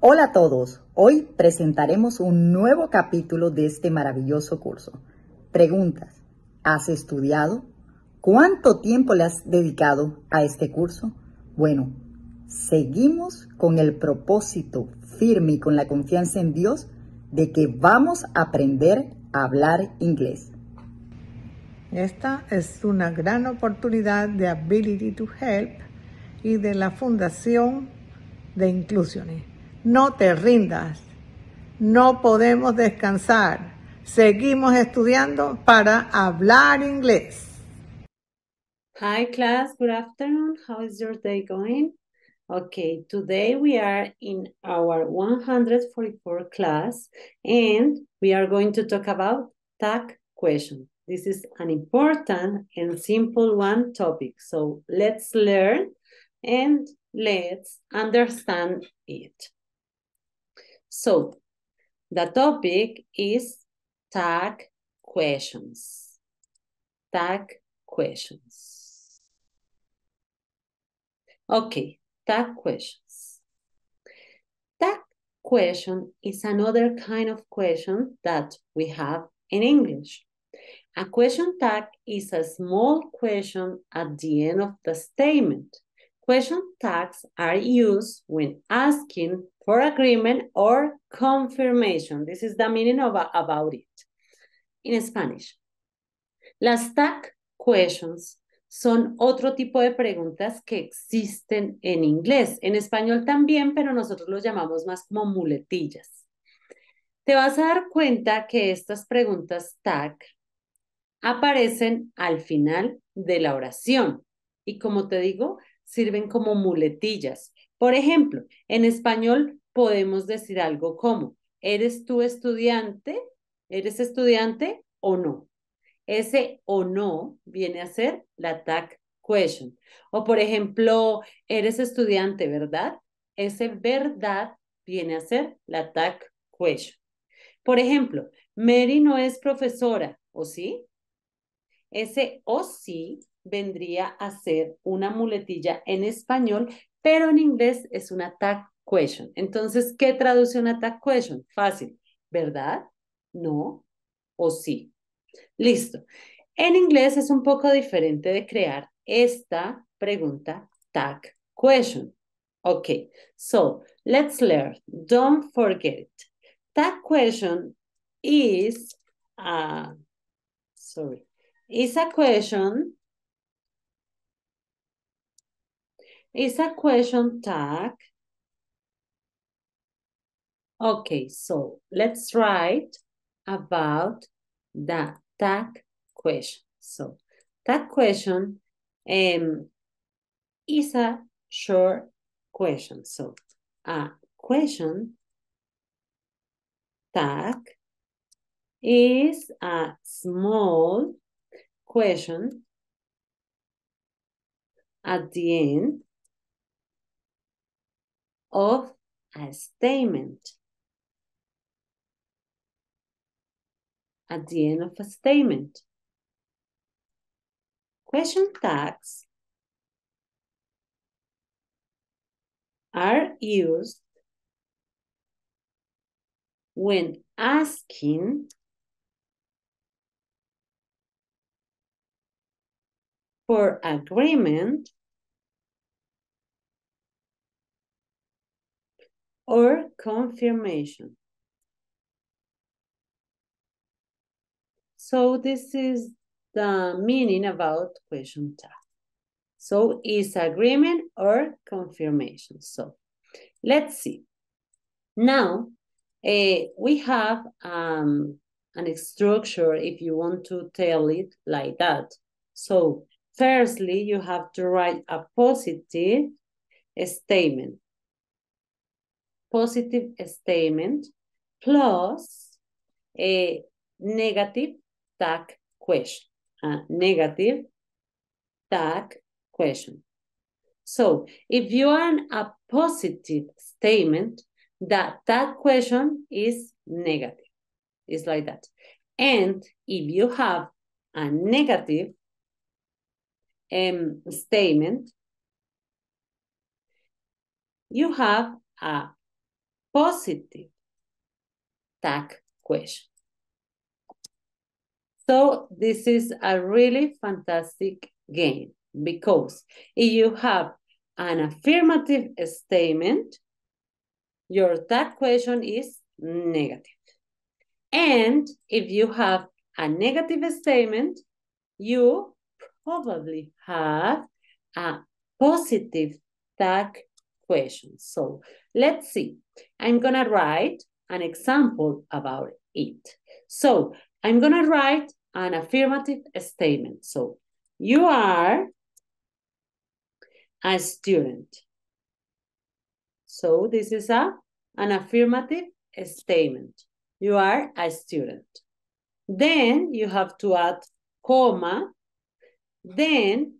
Hola a todos, hoy presentaremos un nuevo capítulo de este maravilloso curso. Preguntas, ¿has estudiado? ¿Cuánto tiempo le has dedicado a este curso? Bueno, seguimos con el propósito firme y con la confianza en Dios de que vamos a aprender a hablar inglés. Esta es una gran oportunidad de Ability to Help y de la Fundación de Inclusiones No te rindas. No podemos descansar. Seguimos estudiando para hablar inglés. Hi class, good afternoon. How is your day going? Okay, today we are in our 144 class and we are going to talk about tag question. This is an important and simple one topic. So let's learn and let's understand it. So the topic is tag questions. Tag questions. Okay, tag questions. Tag question is another kind of question that we have in English. A question tag is a small question at the end of the statement. Question tags are used when asking for agreement or confirmation. This is the meaning of, about it in Spanish. Las tag questions son otro tipo de preguntas que existen en inglés, en español también, pero nosotros los llamamos más como muletillas. Te vas a dar cuenta que estas preguntas tag aparecen al final de la oración y como te digo, sirven como muletillas por ejemplo, en español podemos decir algo como, ¿eres tú estudiante? ¿Eres estudiante o no? Ese o no viene a ser la tag question. O por ejemplo, eres estudiante, ¿verdad? Ese verdad viene a ser la tag question. Por ejemplo, Mary no es profesora, ¿o sí? Ese o sí vendría a ser una muletilla en español pero en inglés es una tag question. Entonces, ¿qué traduce una tag question? Fácil, ¿verdad? ¿No? ¿O sí? Listo. En inglés es un poco diferente de crear esta pregunta tag question. Ok. so let's learn. Don't forget. It. Tag question is a, sorry, is a question It's a question tag. Okay, so let's write about the tag question. So tag question um, is a short question. So a question tag is a small question at the end of a statement. At the end of a statement. Question tags are used when asking for agreement or confirmation. So this is the meaning about question tag. So is agreement or confirmation. So let's see. Now uh, we have um, an structure if you want to tell it like that. So firstly, you have to write a positive statement positive statement plus a negative tag question, a negative tag question. So if you are in a positive statement, that tag question is negative. It's like that. And if you have a negative um, statement, you have a positive tag question. So this is a really fantastic game because if you have an affirmative statement, your tag question is negative. And if you have a negative statement, you probably have a positive tag questions. So let's see. I'm going to write an example about it. So I'm going to write an affirmative statement. So you are a student. So this is a, an affirmative statement. You are a student. Then you have to add comma. Then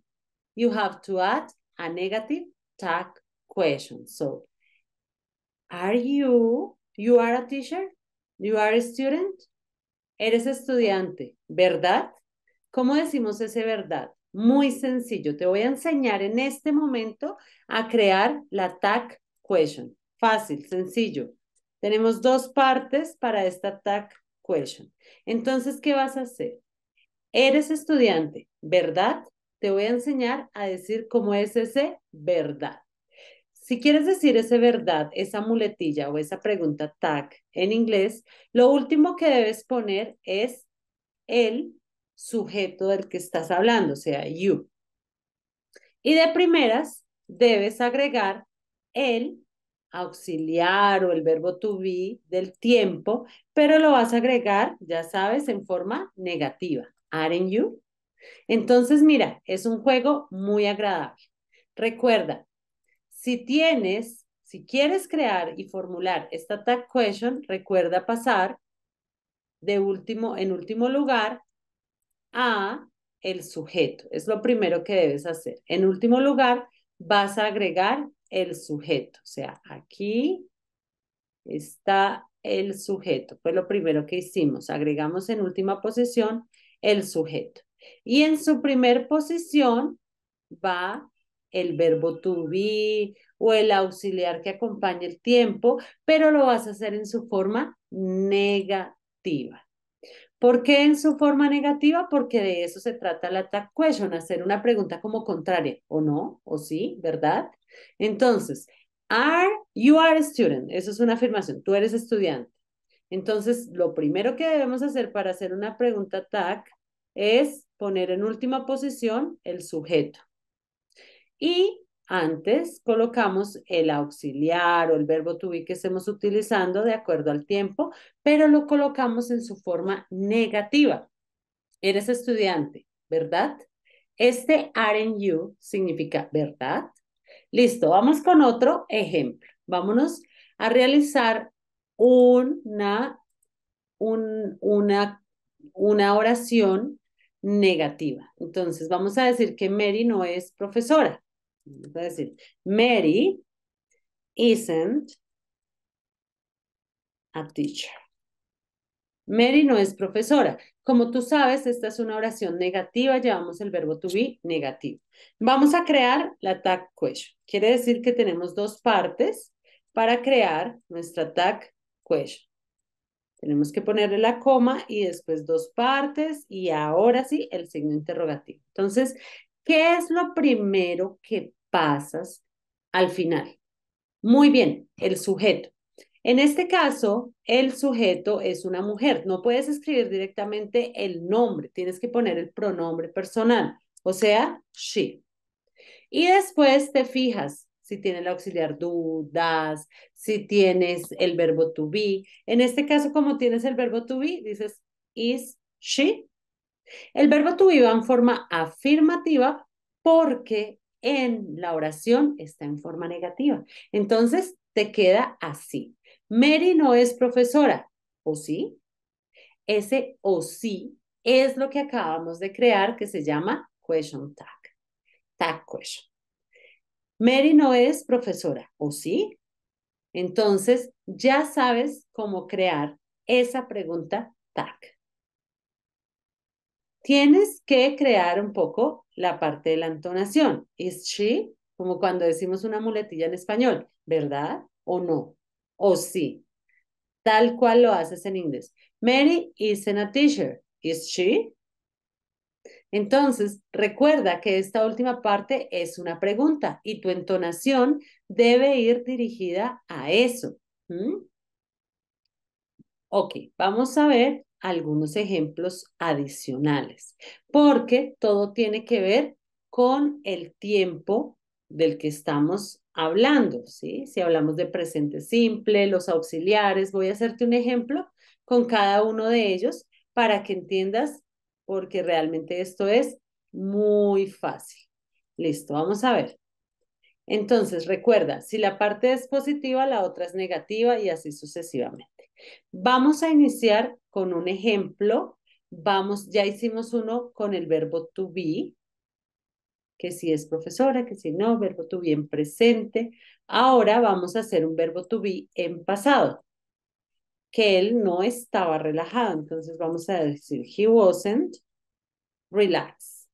you have to add a negative tag So, are you, you are a teacher? You are a student? Eres estudiante, ¿verdad? ¿Cómo decimos ese verdad? Muy sencillo. Te voy a enseñar en este momento a crear la tag question. Fácil, sencillo. Tenemos dos partes para esta tag question. Entonces, ¿qué vas a hacer? Eres estudiante, ¿verdad? Te voy a enseñar a decir cómo es ese verdad. Si quieres decir esa verdad, esa muletilla o esa pregunta tag en inglés, lo último que debes poner es el sujeto del que estás hablando, o sea, you. Y de primeras, debes agregar el auxiliar o el verbo to be del tiempo, pero lo vas a agregar, ya sabes, en forma negativa. Aren't you? Entonces, mira, es un juego muy agradable. Recuerda, si tienes, si quieres crear y formular esta tag question, recuerda pasar de último, en último lugar a el sujeto. Es lo primero que debes hacer. En último lugar, vas a agregar el sujeto. O sea, aquí está el sujeto. Fue lo primero que hicimos. Agregamos en última posición el sujeto. Y en su primer posición va el verbo to be o el auxiliar que acompaña el tiempo, pero lo vas a hacer en su forma negativa. ¿Por qué en su forma negativa? Porque de eso se trata la tag question, hacer una pregunta como contraria, o no, o sí, ¿verdad? Entonces, are, you are a student, eso es una afirmación, tú eres estudiante. Entonces, lo primero que debemos hacer para hacer una pregunta tag es poner en última posición el sujeto. Y antes colocamos el auxiliar o el verbo to be que estemos utilizando de acuerdo al tiempo, pero lo colocamos en su forma negativa. Eres estudiante, ¿verdad? Este aren't you significa verdad. Listo, vamos con otro ejemplo. Vámonos a realizar una, una, una oración negativa. Entonces, vamos a decir que Mary no es profesora Voy decir, Mary isn't a teacher. Mary no es profesora. Como tú sabes, esta es una oración negativa, llevamos el verbo to be negativo. Vamos a crear la tag question. Quiere decir que tenemos dos partes para crear nuestra tag question. Tenemos que ponerle la coma y después dos partes y ahora sí el signo interrogativo. Entonces, ¿qué es lo primero que pasas al final. Muy bien, el sujeto. En este caso, el sujeto es una mujer. No puedes escribir directamente el nombre, tienes que poner el pronombre personal, o sea, she. Y después te fijas si tiene el auxiliar dudas, si tienes el verbo to be. En este caso, como tienes el verbo to be, dices is she. El verbo to be va en forma afirmativa porque en la oración está en forma negativa. Entonces, te queda así. Mary no es profesora, ¿o sí? Ese o sí es lo que acabamos de crear que se llama question tag. Tag question. Mary no es profesora, ¿o sí? Entonces, ya sabes cómo crear esa pregunta tag tienes que crear un poco la parte de la entonación. ¿Is she? Como cuando decimos una muletilla en español, ¿verdad? ¿O no? ¿O sí? Tal cual lo haces en inglés. Mary in a teacher. ¿Is she? Entonces, recuerda que esta última parte es una pregunta y tu entonación debe ir dirigida a eso. Ok, vamos a ver algunos ejemplos adicionales, porque todo tiene que ver con el tiempo del que estamos hablando, ¿sí? Si hablamos de presente simple, los auxiliares, voy a hacerte un ejemplo con cada uno de ellos para que entiendas, porque realmente esto es muy fácil. Listo, vamos a ver. Entonces, recuerda, si la parte es positiva, la otra es negativa y así sucesivamente. Vamos a iniciar con un ejemplo. Vamos, ya hicimos uno con el verbo to be, que si es profesora, que si no, verbo to be en presente. Ahora vamos a hacer un verbo to be en pasado, que él no estaba relajado. Entonces vamos a decir, he wasn't relaxed.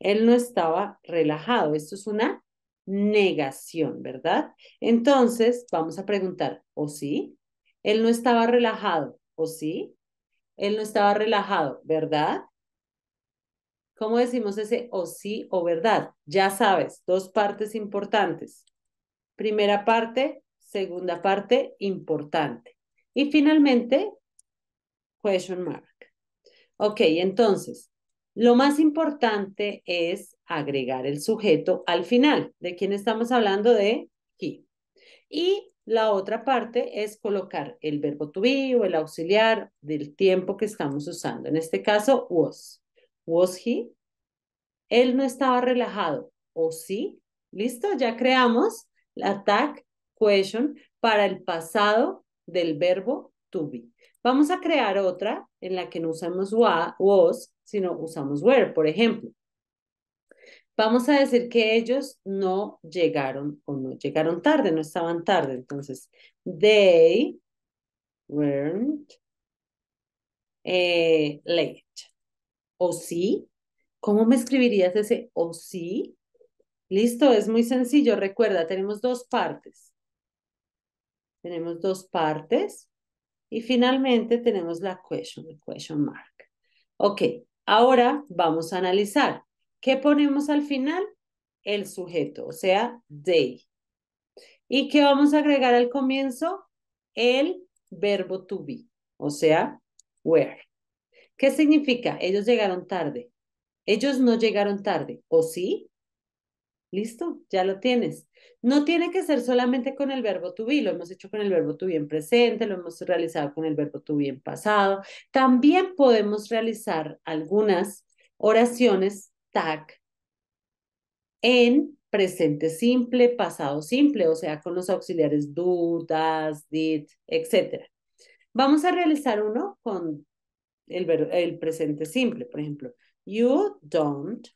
Él no estaba relajado. Esto es una negación, ¿verdad? Entonces, vamos a preguntar, ¿o sí? Él no estaba relajado, ¿o sí? Él no estaba relajado, ¿verdad? ¿Cómo decimos ese o sí o verdad? Ya sabes, dos partes importantes. Primera parte, segunda parte, importante. Y finalmente, question mark. Ok, entonces, lo más importante es agregar el sujeto al final. ¿De quién estamos hablando? De he. Y la otra parte es colocar el verbo to be o el auxiliar del tiempo que estamos usando. En este caso, was. Was he? Él no estaba relajado. ¿O sí? ¿Listo? Ya creamos la tag question para el pasado del verbo to be. Vamos a crear otra en la que no usamos was, sino usamos where por ejemplo. Vamos a decir que ellos no llegaron o no llegaron tarde, no estaban tarde. Entonces, they weren't eh, late. ¿O sí? ¿Cómo me escribirías ese o sí? Listo, es muy sencillo. Recuerda, tenemos dos partes. Tenemos dos partes. Y finalmente tenemos la question, el question mark. Ok, Ahora vamos a analizar. ¿Qué ponemos al final? El sujeto, o sea, they. ¿Y qué vamos a agregar al comienzo? El verbo to be, o sea, where. ¿Qué significa? Ellos llegaron tarde. Ellos no llegaron tarde, ¿o sí? Listo, ya lo tienes. No tiene que ser solamente con el verbo to be, lo hemos hecho con el verbo to be en presente, lo hemos realizado con el verbo to be en pasado. También podemos realizar algunas oraciones tag en presente simple, pasado simple, o sea, con los auxiliares do, does, did, etc. Vamos a realizar uno con el, el presente simple, por ejemplo, you don't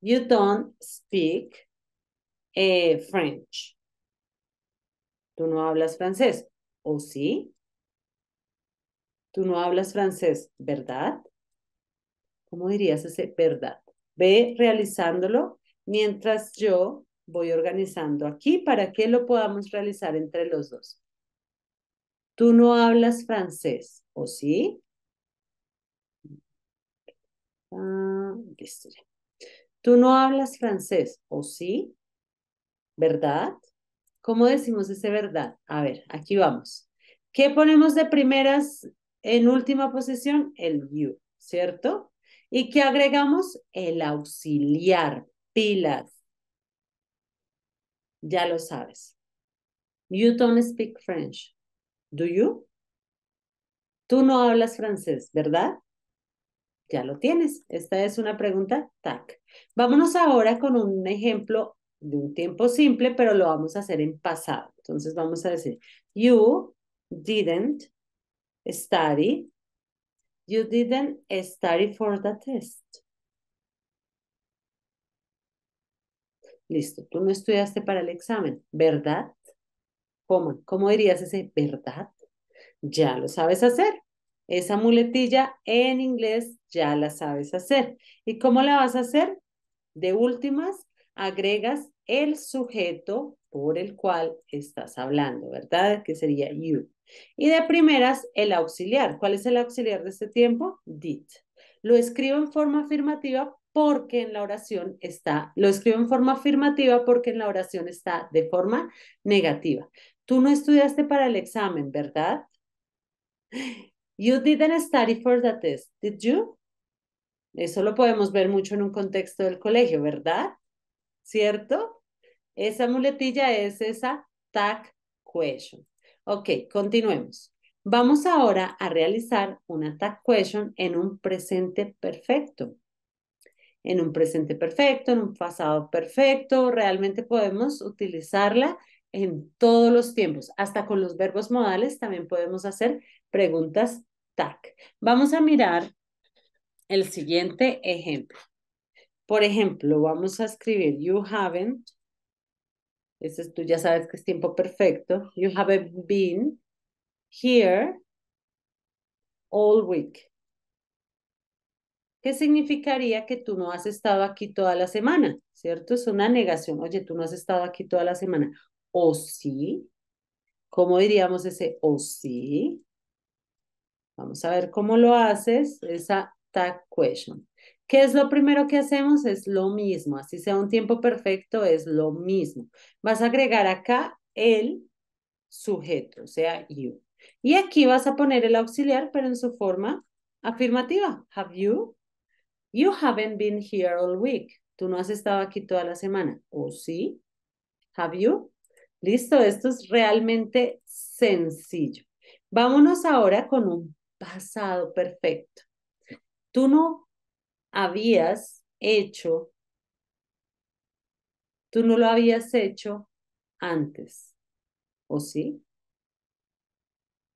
You don't speak eh, French. Tú no hablas francés, ¿o sí? Tú no hablas francés, ¿verdad? ¿Cómo dirías ese verdad? Ve realizándolo mientras yo voy organizando aquí para que lo podamos realizar entre los dos. Tú no hablas francés, ¿o sí? Ah, listo Tú no hablas francés, ¿o sí? ¿Verdad? ¿Cómo decimos ese verdad? A ver, aquí vamos. ¿Qué ponemos de primeras en última posición? El you, ¿cierto? ¿Y qué agregamos? El auxiliar, pilas. Ya lo sabes. You don't speak French. Do you? Tú no hablas francés, ¿verdad? Ya lo tienes. Esta es una pregunta, tac. Vámonos ahora con un ejemplo de un tiempo simple, pero lo vamos a hacer en pasado. Entonces vamos a decir, you didn't study. You didn't study for the test. Listo, tú no estudiaste para el examen, ¿verdad? ¿Cómo, ¿Cómo dirías ese verdad? Ya lo sabes hacer. Esa muletilla en inglés ya la sabes hacer. ¿Y cómo la vas a hacer? De últimas, agregas el sujeto por el cual estás hablando, ¿verdad? Que sería you. Y de primeras, el auxiliar. ¿Cuál es el auxiliar de este tiempo? Did. Lo escribo en forma afirmativa porque en la oración está, lo escribo en forma afirmativa porque en la oración está de forma negativa. Tú no estudiaste para el examen, ¿verdad? You didn't study for the test, did you? Eso lo podemos ver mucho en un contexto del colegio, ¿verdad? ¿Cierto? Esa muletilla es esa tag question. Ok, continuemos. Vamos ahora a realizar una tag question en un presente perfecto. En un presente perfecto, en un pasado perfecto, realmente podemos utilizarla en todos los tiempos. Hasta con los verbos modales también podemos hacer preguntas TAC. Vamos a mirar el siguiente ejemplo. Por ejemplo, vamos a escribir you haven't. Este es tú ya sabes que es tiempo perfecto. You haven't been here all week. ¿Qué significaría que tú no has estado aquí toda la semana? ¿Cierto? Es una negación. Oye, tú no has estado aquí toda la semana o sí. ¿Cómo diríamos ese o sí? Vamos a ver cómo lo haces, esa tag question. ¿Qué es lo primero que hacemos? Es lo mismo, así sea un tiempo perfecto, es lo mismo. Vas a agregar acá el sujeto, o sea, you. Y aquí vas a poner el auxiliar, pero en su forma afirmativa. Have you? You haven't been here all week. Tú no has estado aquí toda la semana. ¿O sí? Have you? Listo, esto es realmente sencillo. Vámonos ahora con un pasado perfecto. Tú no habías hecho, tú no lo habías hecho antes, ¿o sí?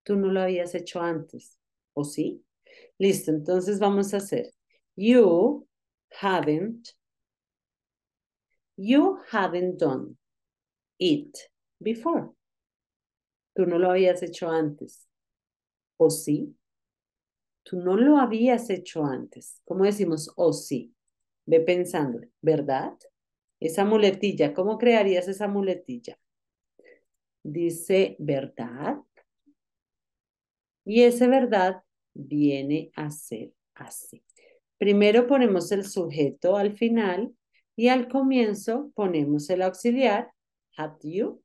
Tú no lo habías hecho antes, ¿o sí? Listo, entonces vamos a hacer. You haven't, you haven't done it before. Tú no lo habías hecho antes. ¿O sí? Tú no lo habías hecho antes. ¿Cómo decimos o sí? Ve pensando, ¿verdad? Esa muletilla, ¿cómo crearías esa muletilla? Dice verdad. Y ese verdad viene a ser así. Primero ponemos el sujeto al final y al comienzo ponemos el auxiliar have you.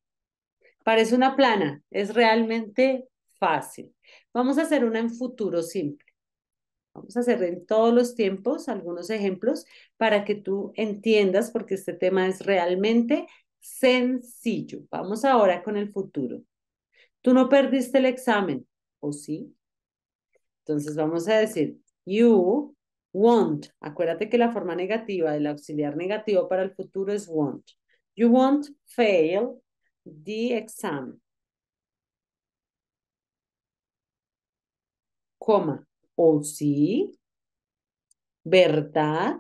Parece una plana, es realmente fácil. Vamos a hacer una en futuro simple. Vamos a hacer en todos los tiempos algunos ejemplos para que tú entiendas porque este tema es realmente sencillo. Vamos ahora con el futuro. Tú no perdiste el examen, ¿o sí? Entonces vamos a decir, you won't. Acuérdate que la forma negativa del auxiliar negativo para el futuro es won't. You won't fail the exam. Coma. ¿O sí? ¿Verdad?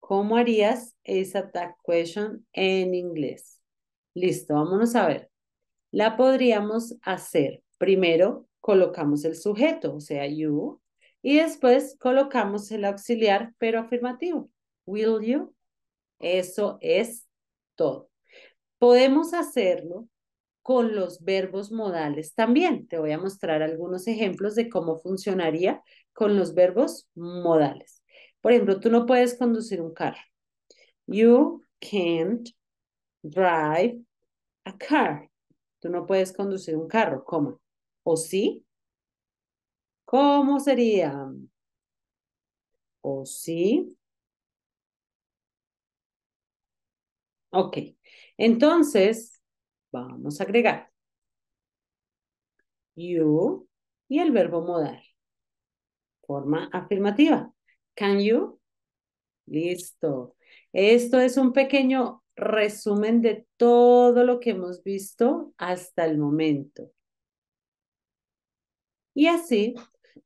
¿Cómo harías esa tag question en inglés? Listo, vámonos a ver. La podríamos hacer. Primero colocamos el sujeto, o sea, you, y después colocamos el auxiliar, pero afirmativo. Will you? Eso es todo. Podemos hacerlo con los verbos modales también. Te voy a mostrar algunos ejemplos de cómo funcionaría con los verbos modales. Por ejemplo, tú no puedes conducir un carro. You can't drive a car. Tú no puedes conducir un carro, ¿Cómo? ¿O sí? ¿Cómo sería? ¿O sí? Ok, entonces vamos a agregar you y el verbo modal. Forma afirmativa. Can you? Listo. Esto es un pequeño resumen de todo lo que hemos visto hasta el momento. Y así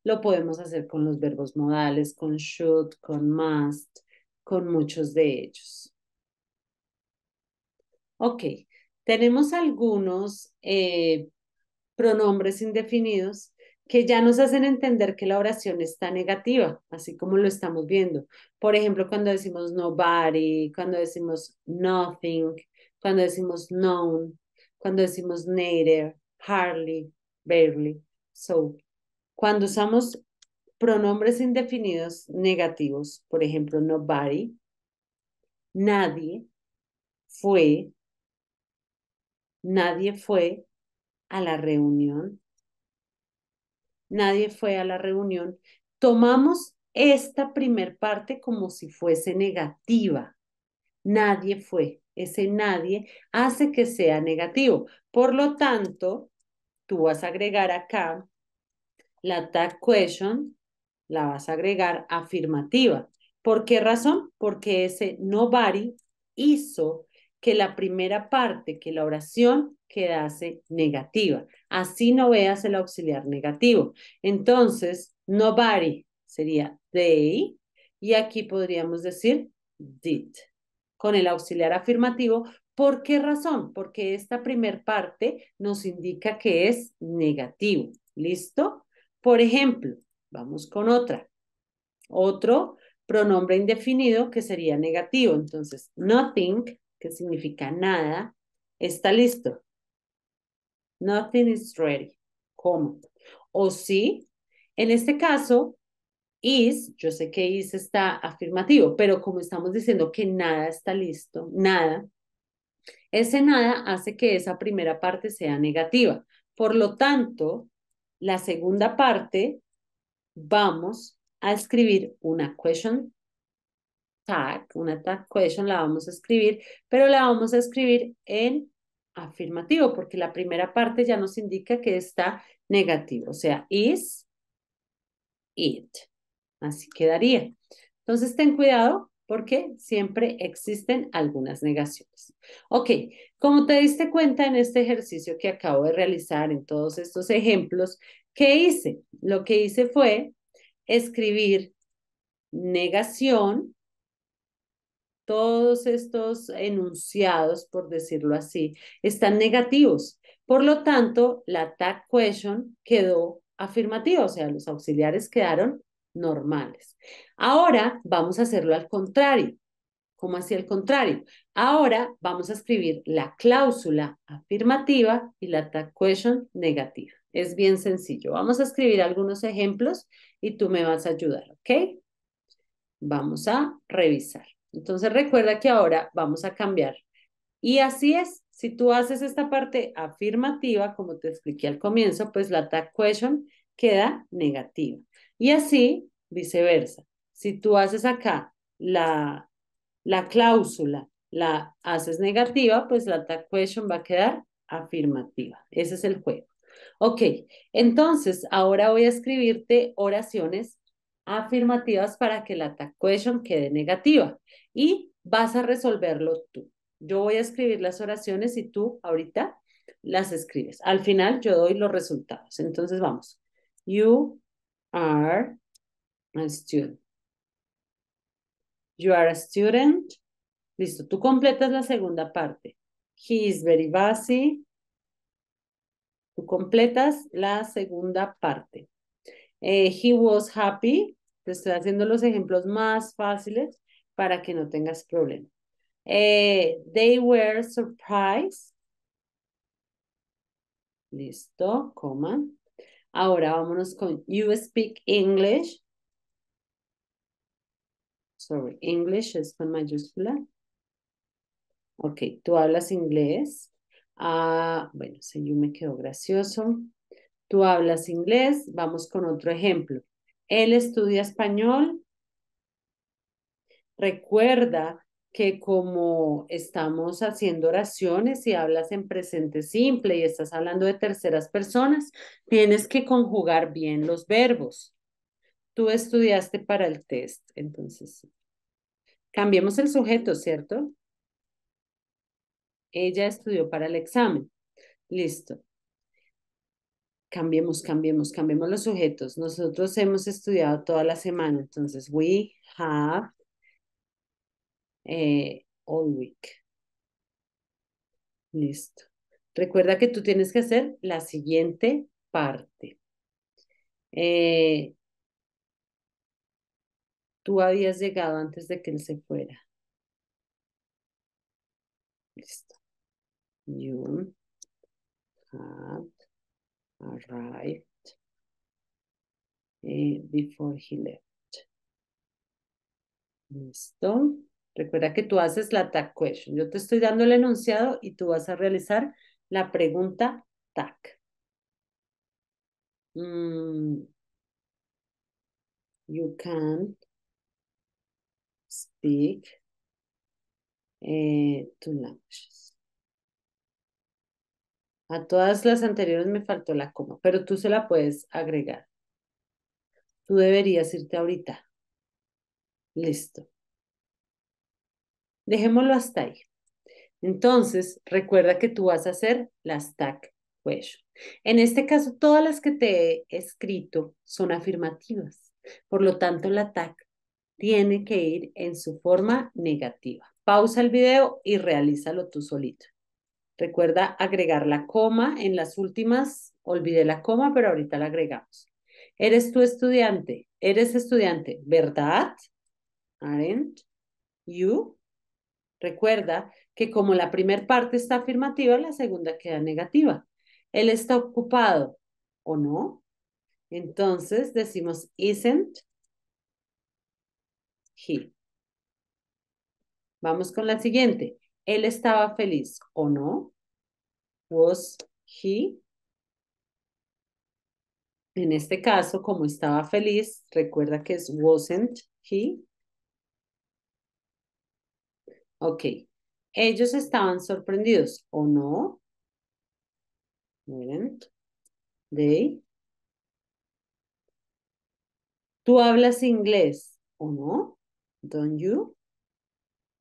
lo podemos hacer con los verbos modales, con should, con must, con muchos de ellos. Ok, tenemos algunos eh, pronombres indefinidos que ya nos hacen entender que la oración está negativa, así como lo estamos viendo. Por ejemplo, cuando decimos nobody, cuando decimos nothing, cuando decimos known, cuando decimos neither, hardly, barely, so. Cuando usamos pronombres indefinidos negativos, por ejemplo, nobody, nadie, fue, Nadie fue a la reunión. Nadie fue a la reunión. Tomamos esta primer parte como si fuese negativa. Nadie fue. Ese nadie hace que sea negativo. Por lo tanto, tú vas a agregar acá la tag question, la vas a agregar afirmativa. ¿Por qué razón? Porque ese nobody hizo que la primera parte, que la oración quedase negativa. Así no veas el auxiliar negativo. Entonces, nobody sería they y aquí podríamos decir did con el auxiliar afirmativo. ¿Por qué razón? Porque esta primera parte nos indica que es negativo. ¿Listo? Por ejemplo, vamos con otra. Otro pronombre indefinido que sería negativo. Entonces, nothing que significa nada, está listo. Nothing is ready. ¿Cómo? O sí, en este caso, is, yo sé que is está afirmativo, pero como estamos diciendo que nada está listo, nada, ese nada hace que esa primera parte sea negativa. Por lo tanto, la segunda parte, vamos a escribir una question una tag question la vamos a escribir, pero la vamos a escribir en afirmativo, porque la primera parte ya nos indica que está negativo, o sea, is it. Así quedaría. Entonces, ten cuidado porque siempre existen algunas negaciones. Ok, como te diste cuenta en este ejercicio que acabo de realizar, en todos estos ejemplos, ¿qué hice? Lo que hice fue escribir negación todos estos enunciados, por decirlo así, están negativos. Por lo tanto, la tag question quedó afirmativa, o sea, los auxiliares quedaron normales. Ahora vamos a hacerlo al contrario. ¿Cómo así el contrario? Ahora vamos a escribir la cláusula afirmativa y la tag question negativa. Es bien sencillo. Vamos a escribir algunos ejemplos y tú me vas a ayudar, ¿ok? Vamos a revisar. Entonces recuerda que ahora vamos a cambiar. Y así es, si tú haces esta parte afirmativa, como te expliqué al comienzo, pues la tag question queda negativa. Y así viceversa. Si tú haces acá la, la cláusula, la haces negativa, pues la tag question va a quedar afirmativa. Ese es el juego. Ok, entonces ahora voy a escribirte oraciones afirmativas para que la question quede negativa y vas a resolverlo tú. Yo voy a escribir las oraciones y tú ahorita las escribes. Al final yo doy los resultados. Entonces vamos. You are a student. You are a student. Listo, tú completas la segunda parte. He is very busy. Tú completas la segunda parte. Eh, he was happy. Te estoy haciendo los ejemplos más fáciles para que no tengas problema. Eh, they were surprised. Listo, coma. Ahora vámonos con you speak English. Sorry, English es con mayúscula. Ok, tú hablas inglés. Ah, bueno, se yo me quedo gracioso. Tú hablas inglés. Vamos con otro ejemplo. Él estudia español. Recuerda que como estamos haciendo oraciones y hablas en presente simple y estás hablando de terceras personas, tienes que conjugar bien los verbos. Tú estudiaste para el test, entonces cambiemos el sujeto, ¿cierto? Ella estudió para el examen. Listo cambiemos, cambiemos, cambiemos los sujetos. Nosotros hemos estudiado toda la semana, entonces we have eh, all week. Listo. Recuerda que tú tienes que hacer la siguiente parte. Eh, tú habías llegado antes de que él se fuera. Listo. You have arrived eh, before he left. Listo. Recuerda que tú haces la tag question. Yo te estoy dando el enunciado y tú vas a realizar la pregunta tag. Mm. You can speak eh, two languages. A todas las anteriores me faltó la coma, pero tú se la puedes agregar. Tú deberías irte ahorita. Listo. Dejémoslo hasta ahí. Entonces, recuerda que tú vas a hacer las TAC question. En este caso, todas las que te he escrito son afirmativas. Por lo tanto, la TAC tiene que ir en su forma negativa. Pausa el video y realízalo tú solito. Recuerda agregar la coma en las últimas. Olvidé la coma, pero ahorita la agregamos. Eres tu estudiante. Eres estudiante, ¿verdad? Aren't you? Recuerda que como la primera parte está afirmativa, la segunda queda negativa. Él está ocupado, ¿o no? Entonces decimos isn't he. Vamos con la siguiente. ¿Él estaba feliz o no? Was he? En este caso, como estaba feliz, recuerda que es wasn't he. Ok. Ellos estaban sorprendidos o no. They. ¿Tú hablas inglés o no? Don't you?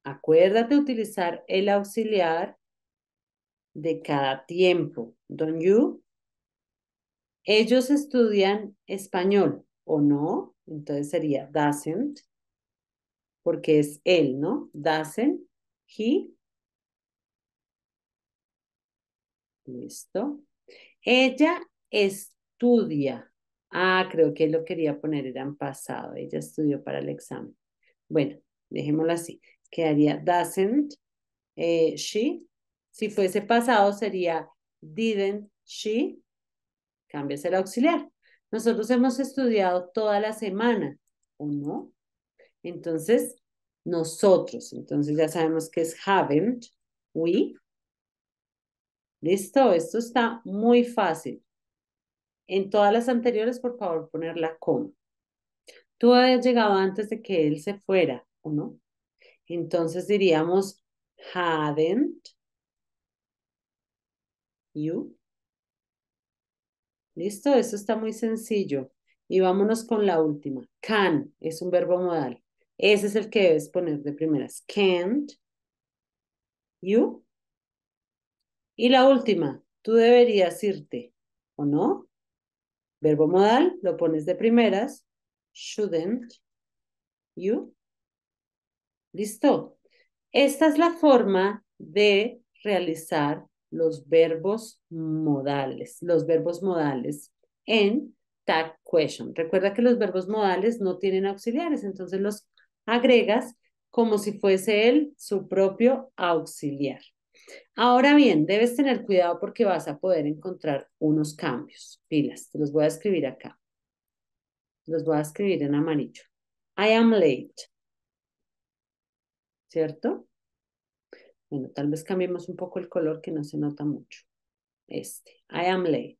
Acuérdate utilizar el auxiliar de cada tiempo. Don't you? Ellos estudian español, ¿o no? Entonces sería doesn't, porque es él, ¿no? Doesn't he. Listo. Ella estudia. Ah, creo que lo quería poner, era en pasado. Ella estudió para el examen. Bueno, dejémoslo así quedaría doesn't eh, she. Si fuese pasado sería didn't she. Cambias el auxiliar. Nosotros hemos estudiado toda la semana, ¿o no? Entonces, nosotros. Entonces ya sabemos que es haven't, we. Listo, esto está muy fácil. En todas las anteriores, por favor, poner la coma. Tú habías llegado antes de que él se fuera, ¿o no? Entonces diríamos hadn't you. Listo, eso está muy sencillo. Y vámonos con la última. Can es un verbo modal. Ese es el que debes poner de primeras. Can't you. Y la última, tú deberías irte, ¿o no? Verbo modal, lo pones de primeras. Shouldn't you. ¿Listo? Esta es la forma de realizar los verbos modales, los verbos modales en tag question. Recuerda que los verbos modales no tienen auxiliares, entonces los agregas como si fuese él su propio auxiliar. Ahora bien, debes tener cuidado porque vas a poder encontrar unos cambios. Pilas, te los voy a escribir acá. Los voy a escribir en amarillo. I am late. ¿cierto? Bueno, tal vez cambiemos un poco el color que no se nota mucho. Este, I am late.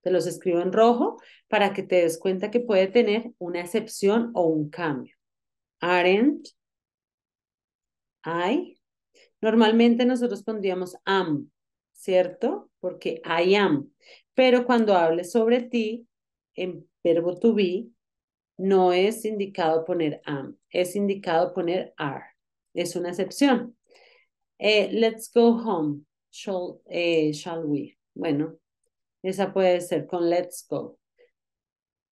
Te los escribo en rojo para que te des cuenta que puede tener una excepción o un cambio. Aren't I. Normalmente nosotros pondríamos am, ¿cierto? Porque I am. Pero cuando hables sobre ti, en verbo to be, no es indicado poner am, es indicado poner are es una excepción. Eh, let's go home, shall, eh, shall we? Bueno, esa puede ser con let's go.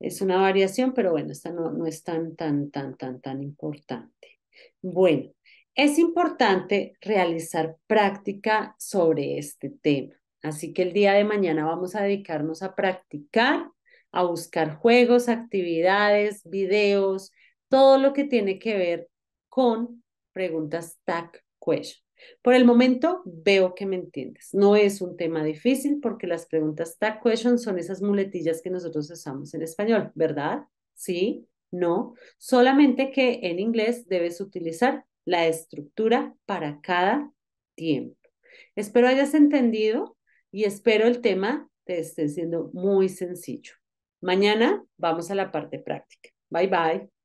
Es una variación, pero bueno, esta no, no es tan, tan, tan, tan, tan importante. Bueno, es importante realizar práctica sobre este tema. Así que el día de mañana vamos a dedicarnos a practicar, a buscar juegos, actividades, videos, todo lo que tiene que ver con preguntas tag question. Por el momento veo que me entiendes. No es un tema difícil porque las preguntas tag question son esas muletillas que nosotros usamos en español, ¿verdad? Sí, no. Solamente que en inglés debes utilizar la estructura para cada tiempo. Espero hayas entendido y espero el tema te esté siendo muy sencillo. Mañana vamos a la parte práctica. Bye bye.